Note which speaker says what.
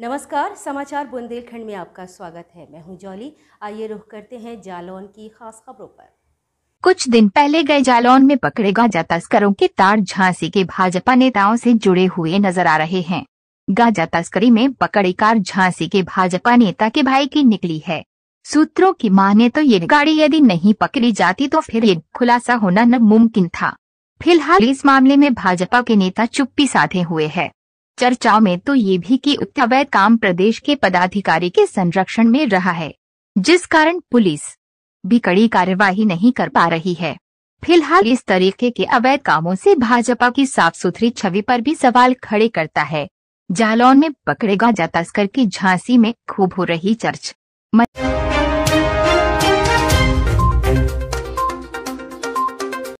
Speaker 1: नमस्कार समाचार बुंदेलखंड में आपका स्वागत है मैं हूं जौली आइए रुख करते हैं जालौन की खास खबरों पर
Speaker 2: कुछ दिन पहले गए जालौन में पकड़े गांजा तस्करों के तार झांसी के भाजपा नेताओं से जुड़े हुए नजर आ रहे हैं गांजा तस्करी में पकड़ी कार झांसी के भाजपा नेता के भाई की निकली है सूत्रों की माने तो ये गाड़ी यदि नहीं पकड़ी जाती तो फिर ये खुलासा होना न मुमकिन था फिलहाल इस मामले में भाजपा के नेता चुप्पी साधे हुए है चर्चाओं में तो ये भी कि अवैध काम प्रदेश के पदाधिकारी के संरक्षण में रहा है जिस कारण पुलिस भी कड़ी कार्यवाही नहीं कर पा रही है फिलहाल इस तरीके के अवैध कामों से भाजपा की साफ सुथरी छवि पर भी सवाल खड़े करता है जालौन में पकड़ेगा जा तस्कर की झांसी में खूब हो रही चर्च